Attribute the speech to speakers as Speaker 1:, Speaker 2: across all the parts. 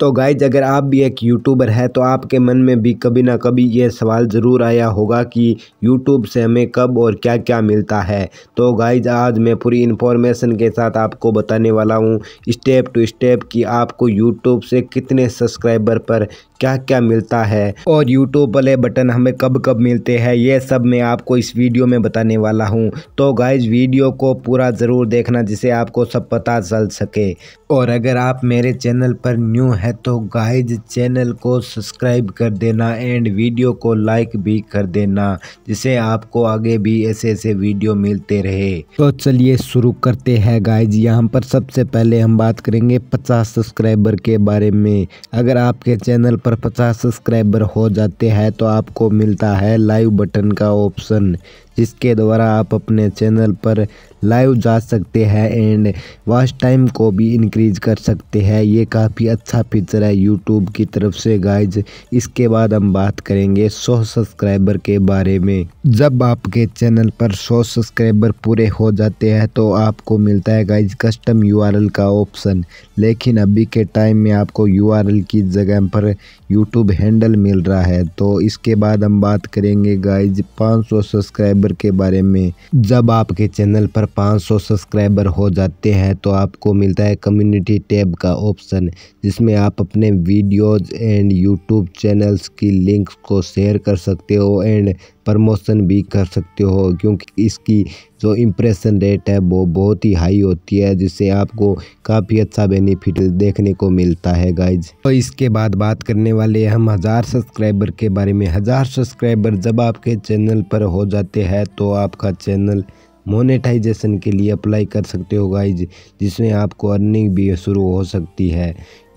Speaker 1: तो गाइज अगर आप भी एक यूट्यूबर है तो आपके मन में भी कभी ना कभी ये सवाल ज़रूर आया होगा कि यूट्यूब से हमें कब और क्या क्या मिलता है तो गाइज आज मैं पूरी इन्फॉर्मेशन के साथ आपको बताने वाला हूँ स्टेप टू स्टेप कि आपको यूट्यूब से कितने सब्सक्राइबर पर क्या क्या मिलता है और यूट्यूब वाले बटन हमें कब कब मिलते हैं ये सब मैं आपको इस वीडियो में बताने वाला हूँ तो गाइज वीडियो को पूरा ज़रूर देखना जिसे आपको सब पता चल सके और अगर आप मेरे चैनल पर न्यू हैं है तो गाइज चैनल को सब्सक्राइब कर देना एंड वीडियो को लाइक भी कर देना जिससे आपको आगे भी ऐसे ऐसे वीडियो मिलते रहे तो चलिए शुरू करते हैं गाइज यहाँ पर सबसे पहले हम बात करेंगे पचास सब्सक्राइबर के बारे में अगर आपके चैनल पर पचास सब्सक्राइबर हो जाते हैं तो आपको मिलता है लाइव बटन का ऑप्शन जिसके द्वारा आप अपने चैनल पर लाइव जा सकते हैं एंड वॉच टाइम को भी इंक्रीज कर सकते हैं ये काफ़ी अच्छा फीचर है यूट्यूब की तरफ से गाइज इसके बाद हम बात करेंगे 100 सब्सक्राइबर के बारे में जब आपके चैनल पर 100 सब्सक्राइबर पूरे हो जाते हैं तो आपको मिलता है गाइज कस्टम यूआरएल का ऑप्शन लेकिन अभी के टाइम में आपको यू की जगह पर यूट्यूब हैंडल मिल रहा है तो इसके बाद हम बात करेंगे गाइज पाँच सब्सक्राइबर सब्सक्राइबर के बारे में जब आपके चैनल पर 500 सब्सक्राइबर हो जाते हैं तो आपको मिलता है कम्युनिटी टैब का ऑप्शन जिसमें आप अपने वीडियोज एंड यूट्यूब चैनल्स की लिंक्स को शेयर कर सकते हो एंड प्रमोशन भी कर सकते हो क्योंकि इसकी जो इम्प्रेशन रेट है वो बहुत ही हाई होती है जिससे आपको काफ़ी अच्छा बेनिफिट देखने को मिलता है गाइज तो इसके बाद बात करने वाले हम हज़ार सब्सक्राइबर के बारे में हज़ार सब्सक्राइबर जब आपके चैनल पर हो जाते हैं है तो आपका चैनल मोनेटाइजेशन के लिए अप्लाई कर सकते हो गाइज जिसमें आपको अर्निंग भी शुरू हो सकती है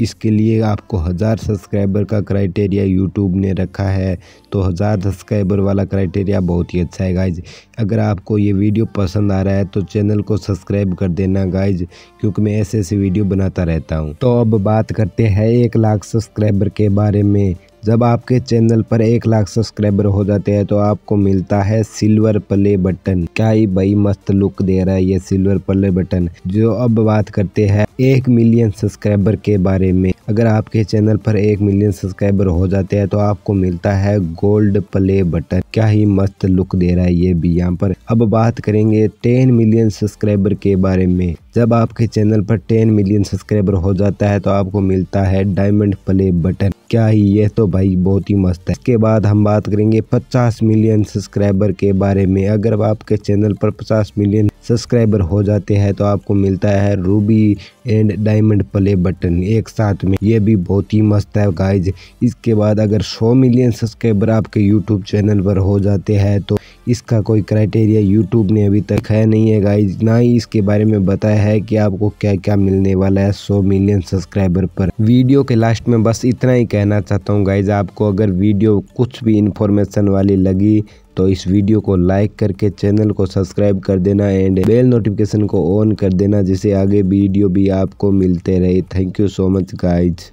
Speaker 1: इसके लिए आपको हज़ार सब्सक्राइबर का क्राइटेरिया यूट्यूब ने रखा है तो हज़ार सब्सक्राइबर वाला क्राइटेरिया बहुत ही अच्छा है गाइज अगर आपको ये वीडियो पसंद आ रहा है तो चैनल को सब्सक्राइब कर देना गाइज क्योंकि मैं ऐसे ऐसे वीडियो बनाता रहता हूँ तो अब बात करते हैं एक लाख सब्सक्राइबर के बारे में जब आपके चैनल पर एक लाख सब्सक्राइबर हो जाते हैं तो आपको मिलता है सिल्वर प्ले बटन क्या ही भाई मस्त लुक दे रहा है ये सिल्वर प्ले बटन जो अब बात करते हैं एक मिलियन सब्सक्राइबर के बारे में अगर आपके चैनल पर एक मिलियन सब्सक्राइबर हो जाते हैं तो आपको मिलता है गोल्ड प्ले बटन क्या ही मस्त लुक दे रहा है ये भी यहाँ पर अब बात करेंगे टेन मिलियन सब्सक्राइबर के बारे में जब आपके चैनल पर 10 मिलियन सब्सक्राइबर हो जाता है तो आपको मिलता है डायमंड प्ले बटन क्या ही ये तो भाई बहुत ही मस्त है इसके बाद हम बात करेंगे 50 मिलियन सब्सक्राइबर के बारे में अगर आपके चैनल पर 50 मिलियन सब्सक्राइबर हो जाते हैं तो आपको मिलता है ruby and diamond play button एक साथ में ये भी बहुत ही मस्त है गाइज इसके बाद अगर 100 मिलियन सब्सक्राइबर आपके यूट्यूब चैनल पर हो जाते हैं तो इसका कोई क्राइटेरिया यूट्यूब ने अभी तक है नहीं है गाइज ना ही इसके बारे में बताया है कि आपको क्या क्या मिलने वाला है सौ मिलियन सब्सक्राइबर पर वीडियो के लास्ट में बस इतना ही कहना चाहता हूँ गाइज आपको अगर वीडियो कुछ भी इन्फॉर्मेशन वाली लगी तो इस वीडियो को लाइक करके चैनल को सब्सक्राइब कर देना एंड बेल नोटिफिकेशन को ऑन कर देना जिससे आगे वीडियो भी आपको मिलते रहे thank you so much guys